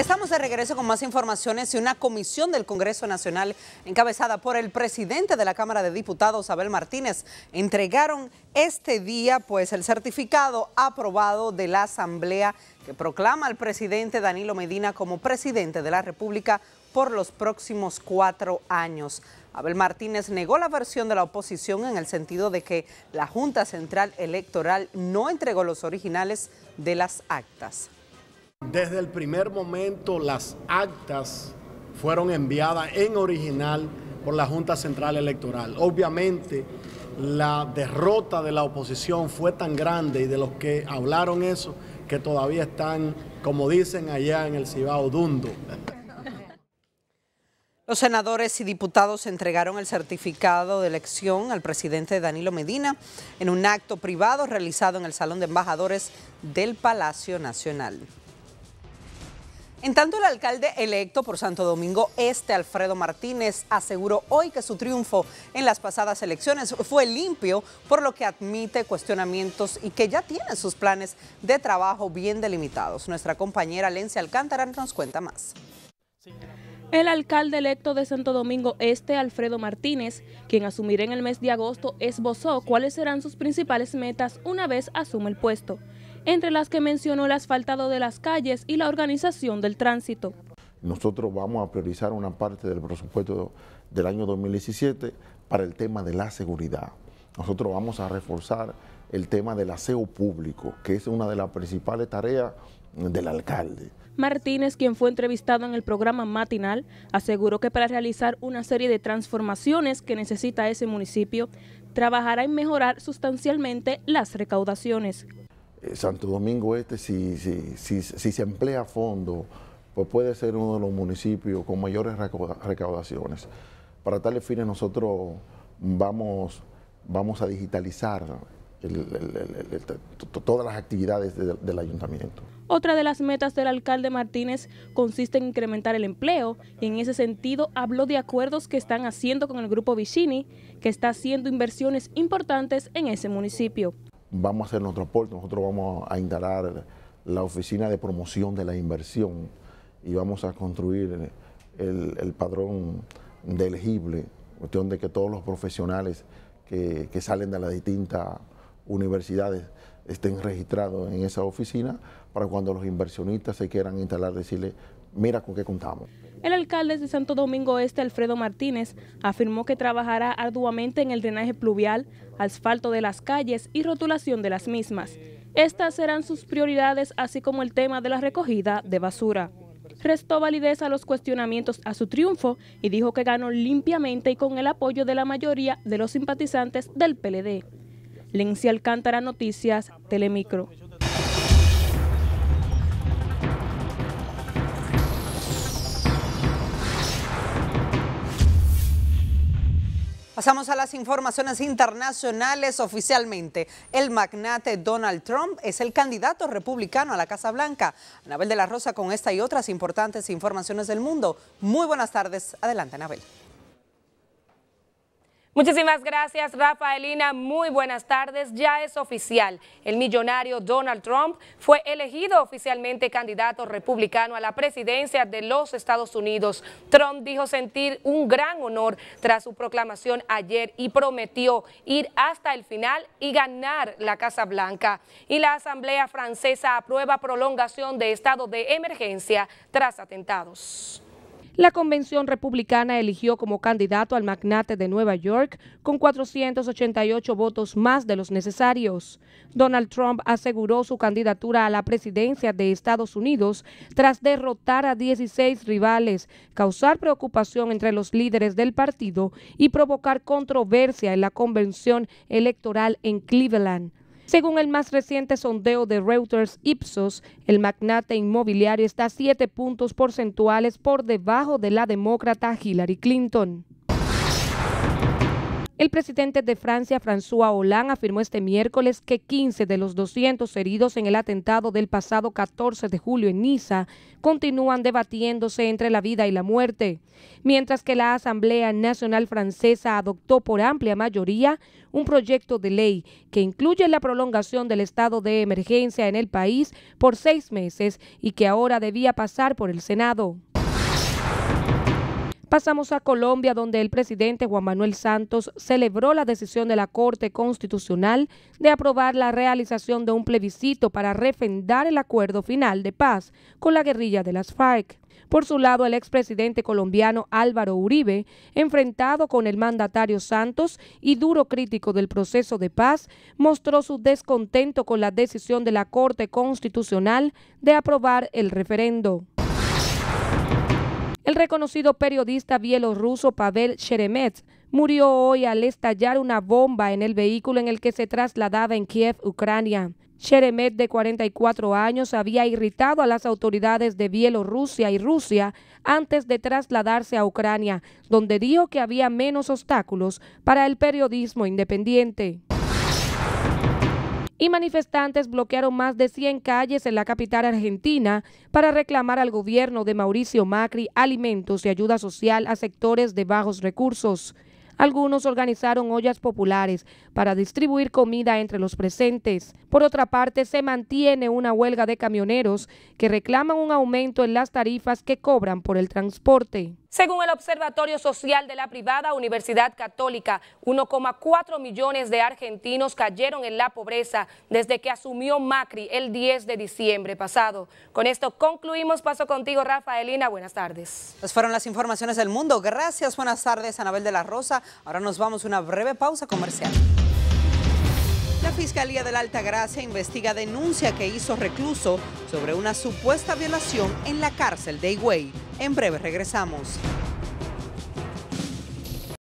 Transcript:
estamos de regreso con más informaciones y una comisión del Congreso Nacional encabezada por el presidente de la Cámara de Diputados, Abel Martínez, entregaron este día pues el certificado aprobado de la Asamblea que proclama al presidente Danilo Medina como presidente de la República por los próximos cuatro años. Abel Martínez negó la versión de la oposición en el sentido de que la Junta Central Electoral no entregó los originales de las actas. Desde el primer momento las actas fueron enviadas en original por la Junta Central Electoral. Obviamente la derrota de la oposición fue tan grande y de los que hablaron eso que todavía están, como dicen allá en el Cibao, dundo. Los senadores y diputados entregaron el certificado de elección al presidente Danilo Medina en un acto privado realizado en el Salón de Embajadores del Palacio Nacional. En tanto, el alcalde electo por Santo Domingo Este, Alfredo Martínez, aseguró hoy que su triunfo en las pasadas elecciones fue limpio, por lo que admite cuestionamientos y que ya tiene sus planes de trabajo bien delimitados. Nuestra compañera Lencia Alcántara nos cuenta más. El alcalde electo de Santo Domingo Este, Alfredo Martínez, quien asumirá en el mes de agosto, esbozó cuáles serán sus principales metas una vez asume el puesto entre las que mencionó el asfaltado de las calles y la organización del tránsito. Nosotros vamos a priorizar una parte del presupuesto del año 2017 para el tema de la seguridad. Nosotros vamos a reforzar el tema del aseo público, que es una de las principales tareas del alcalde. Martínez, quien fue entrevistado en el programa matinal, aseguró que para realizar una serie de transformaciones que necesita ese municipio, trabajará en mejorar sustancialmente las recaudaciones. Eh, Santo Domingo Este, si, si, se emplea a fondo, pues puede ser uno de los municipios con mayores recaudaciones. Para tales fines nosotros vamos, vamos a digitalizar todas las actividades del ayuntamiento. Otra de las metas del alcalde Martínez consiste en incrementar el empleo y en ese sentido habló de acuerdos que están haciendo con el grupo Vicini, que está haciendo inversiones importantes en ese municipio vamos a hacer nuestro aporte, nosotros vamos a instalar la oficina de promoción de la inversión y vamos a construir el, padrón de elegible, cuestión de que todos los profesionales que, que salen de las distintas universidades estén registrados en esa oficina para cuando los inversionistas se quieran instalar, decirle, mira con qué contamos. El alcalde de Santo Domingo Este, Alfredo Martínez, afirmó que trabajará arduamente en el drenaje pluvial, asfalto de las calles y rotulación de las mismas. Estas serán sus prioridades, así como el tema de la recogida de basura. Restó validez a los cuestionamientos a su triunfo y dijo que ganó limpiamente y con el apoyo de la mayoría de los simpatizantes del PLD. Lencia Alcántara, Noticias, Telemicro. Pasamos a las informaciones internacionales oficialmente. El magnate Donald Trump es el candidato republicano a la Casa Blanca. Anabel de la Rosa con esta y otras importantes informaciones del mundo. Muy buenas tardes. Adelante, Anabel. Muchísimas gracias, Rafaelina. Muy buenas tardes. Ya es oficial. El millonario Donald Trump fue elegido oficialmente candidato republicano a la presidencia de los Estados Unidos. Trump dijo sentir un gran honor tras su proclamación ayer y prometió ir hasta el final y ganar la Casa Blanca. Y la Asamblea Francesa aprueba prolongación de estado de emergencia tras atentados. La convención republicana eligió como candidato al magnate de Nueva York con 488 votos más de los necesarios. Donald Trump aseguró su candidatura a la presidencia de Estados Unidos tras derrotar a 16 rivales, causar preocupación entre los líderes del partido y provocar controversia en la convención electoral en Cleveland. Según el más reciente sondeo de Reuters Ipsos, el magnate inmobiliario está siete puntos porcentuales por debajo de la demócrata Hillary Clinton. El presidente de Francia, François Hollande, afirmó este miércoles que 15 de los 200 heridos en el atentado del pasado 14 de julio en Niza continúan debatiéndose entre la vida y la muerte, mientras que la Asamblea Nacional Francesa adoptó por amplia mayoría un proyecto de ley que incluye la prolongación del estado de emergencia en el país por seis meses y que ahora debía pasar por el Senado. Pasamos a Colombia, donde el presidente Juan Manuel Santos celebró la decisión de la Corte Constitucional de aprobar la realización de un plebiscito para refrendar el acuerdo final de paz con la guerrilla de las FARC. Por su lado, el expresidente colombiano Álvaro Uribe, enfrentado con el mandatario Santos y duro crítico del proceso de paz, mostró su descontento con la decisión de la Corte Constitucional de aprobar el referendo. El reconocido periodista bielorruso Pavel Sheremet murió hoy al estallar una bomba en el vehículo en el que se trasladaba en Kiev, Ucrania. Sheremet, de 44 años, había irritado a las autoridades de Bielorrusia y Rusia antes de trasladarse a Ucrania, donde dijo que había menos obstáculos para el periodismo independiente y manifestantes bloquearon más de 100 calles en la capital argentina para reclamar al gobierno de Mauricio Macri alimentos y ayuda social a sectores de bajos recursos. Algunos organizaron ollas populares para distribuir comida entre los presentes. Por otra parte, se mantiene una huelga de camioneros que reclaman un aumento en las tarifas que cobran por el transporte. Según el Observatorio Social de la Privada Universidad Católica, 1,4 millones de argentinos cayeron en la pobreza desde que asumió Macri el 10 de diciembre pasado. Con esto concluimos. Paso contigo, Rafaelina. Buenas tardes. Esas fueron las informaciones del mundo. Gracias. Buenas tardes, Anabel de la Rosa. Ahora nos vamos a una breve pausa comercial. La Fiscalía de la Alta Gracia investiga denuncia que hizo recluso sobre una supuesta violación en la cárcel de Higüey. En breve regresamos.